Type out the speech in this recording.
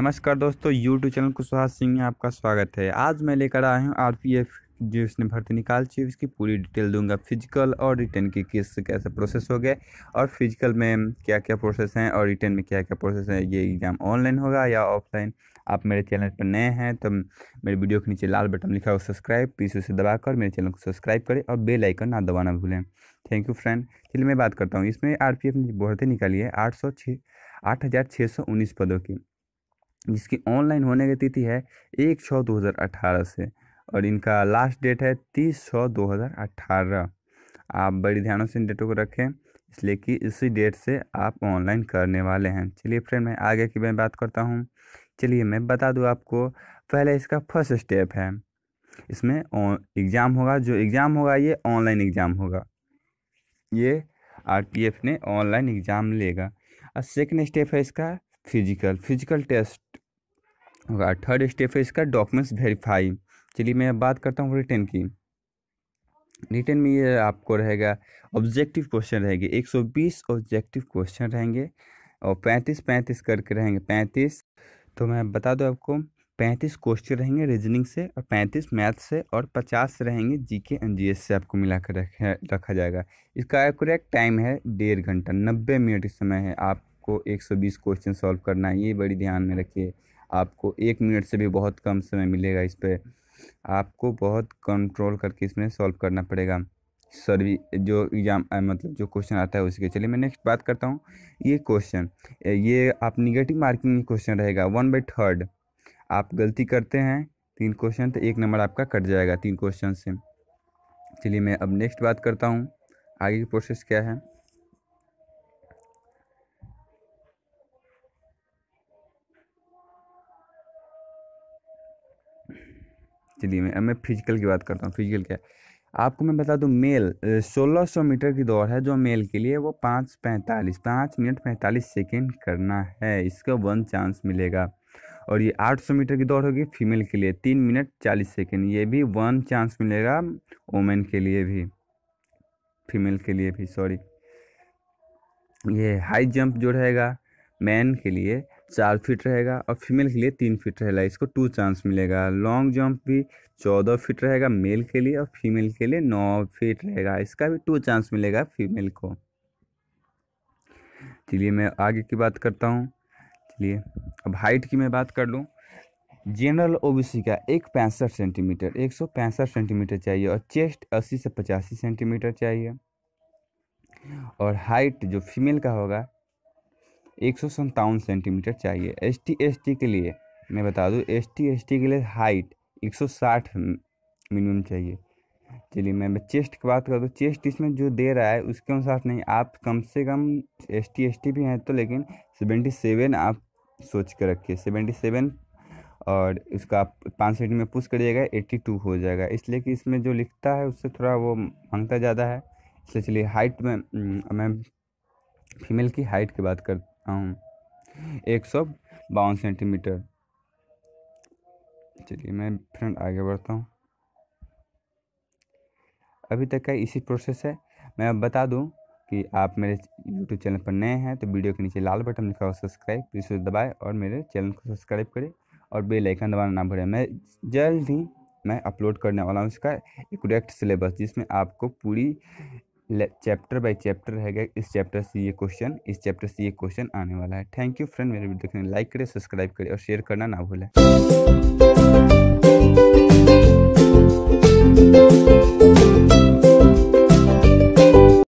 नमस्कार दोस्तों YouTube channel Kushwaha Singh में आपका स्वागत है आज मैं लेकर आया हूँ आर पी एफ जो इसने भर्ती निकाल चाहिए उसकी पूरी डिटेल दूंगा फिजिकल और रिटर्न की किस कैसे प्रोसेस हो गया और फिजिकल में क्या क्या प्रोसेस हैं और रिटर्न में क्या क्या प्रोसेस हैं ये एग्ज़ाम ऑनलाइन होगा या ऑफलाइन आप मेरे चैनल पर नए हैं तो मेरे वीडियो के नीचे लाल बटन लिखा हुआ सब्सक्राइब प्लीज़ उसे दबाकर मेरे चैनल को सब्सक्राइब करें और बेल आइकन ना दबाना भूलें थैंक यू फ्रेंड चलिए मैं बात करता हूँ इसमें आर पी एफ ने भर्ती निकाली है आठ सौ छः आठ हज़ार छः सौ उन्नीस पदों की जिसकी ऑनलाइन होने की तिथि है एक छः दो हज़ार अट्ठारह से और इनका लास्ट डेट है तीस छः दो हज़ार अट्ठारह आप बड़ी ध्यानों से इन डेटों को रखें इसलिए कि इसी डेट से आप ऑनलाइन करने वाले हैं चलिए फ्रेंड मैं आगे की मैं बात करता हूँ चलिए मैं बता दूँ आपको पहले इसका फर्स्ट स्टेप है इसमें एग्ज़ाम होगा जो एग्ज़ाम होगा ये ऑनलाइन एग्ज़ाम होगा ये आर ने ऑनलाइन एग्ज़ाम लेगा और सेकेंड स्टेप है इसका फिजिकल फिजिकल टेस्ट होगा थर्ड स्टेप है इसका डॉक्यूमेंट्स वेरीफाई चलिए मैं बात करता हूँ रिटर्न की रिटर्न में ये आपको रहेगा ऑब्जेक्टिव क्वेश्चन रहेंगे 120 ऑब्जेक्टिव क्वेश्चन रहेंगे और 35 35 करके रहेंगे 35 तो मैं बता दूँ आपको 35 क्वेश्चन रहेंगे रीजनिंग से और 35 मैथ से और 50 रहेंगे जीके एस से आपको मिलाकर रखा रखा जाएगा इसका एक्यूरेट टाइम है डेढ़ घंटा नब्बे मिनट समय है आपको बीस क्वेश्चन सॉल्व करना है ये बड़ी ध्यान में रखिए आपको एक मिनट से भी बहुत कम समय मिलेगा इस पर आपको बहुत कंट्रोल करके इसमें सॉल्व करना पड़ेगा सर्वी जो एग्जाम मतलब जो क्वेश्चन आता है उसके चलिए मैं नेक्स्ट बात करता हूँ ये क्वेश्चन ये आप निगेटिव मार्किंग क्वेश्चन रहेगा वन बाई थर्ड आप गलती करते हैं तीन क्वेश्चन तो एक नंबर आपका कट जाएगा तीन क्वेश्चन से चलिए मैं अब नेक्स्ट बात करता हूँ आगे की प्रोसेस क्या है चलिए मैं अब मैं फिजिकल की बात करता हूँ फिजिकल क्या आपको मैं बता दूँ मेल 1600 मीटर की दौड़ है जो मेल के लिए वो पाँच पैंतालीस पाँच मिनट पैंतालीस सेकेंड करना है इसका वन चांस मिलेगा और ये 800 मीटर की दौड़ होगी फीमेल के लिए तीन मिनट चालीस सेकेंड ये भी वन चांस मिलेगा वोमेन के लिए भी फीमेल के लिए भी सॉरी ये हाई जंप जो रहेगा मैन के लिए चार फीट रहेगा और फीमेल के लिए तीन फीट रहेगा इसको टू चांस मिलेगा लॉन्ग जंप भी चौदह फीट रहेगा मेल के लिए और फीमेल के लिए नौ फीट रहेगा इसका भी टू चांस मिलेगा फीमेल को चलिए मैं आगे की बात करता हूँ चलिए अब हाइट की मैं बात कर लूँ जनरल ओबीसी का एक पैंसठ सेंटीमीटर एक सौ पैंसठ सेंटीमीटर चाहिए और चेस्ट अस्सी से पचासी सेंटीमीटर चाहिए और हाइट जो फीमेल का होगा एक सौ सत्तावन सेंटीमीटर चाहिए एस टी एस टी के लिए मैं बता दूँ एस टी एस टी के लिए हाइट एक सौ साठ मिनिमम चाहिए चलिए मैं चेस्ट की बात करूँ तो चेस्ट इसमें जो दे रहा है उसके अनुसार नहीं आप कम से कम एस टी एस टी भी हैं तो लेकिन सेवेंटी सेवन आप सोच कर रखिए सेवेंटी सेवन और उसका आप पाँच सेंटी में पुश करिएगा एट्टी टू हो जाएगा इसलिए कि इसमें जो लिखता है उससे थोड़ा वो मांगता ज़्यादा है इसलिए चलिए हाइट में मैं फीमेल की हाइट की बात कर एक सौ बावन सेंटीमीटर चलिए मैं फ्रेंड आगे बढ़ता हूँ अभी तक का इसी प्रोसेस है मैं अब बता दूँ कि आप मेरे यूट्यूब चैनल पर नए हैं तो वीडियो के नीचे लाल बटन लिखा हो सब्सक्राइब प्लीज उसे दबाएँ और मेरे चैनल को सब्सक्राइब करें और बेल आइकन दबाना ना भूलें मैं जल्द ही मैं अपलोड करने वाला हूँ इसका एक सिलेबस जिसमें आपको पूरी चैप्टर बाय चैप्टर है इस चैप्टर से ये क्वेश्चन इस चैप्टर से ये क्वेश्चन आने वाला है थैंक यू फ्रेंड मेरे वीडियो देखने लाइक करें सब्सक्राइब करें और शेयर करना ना भूलें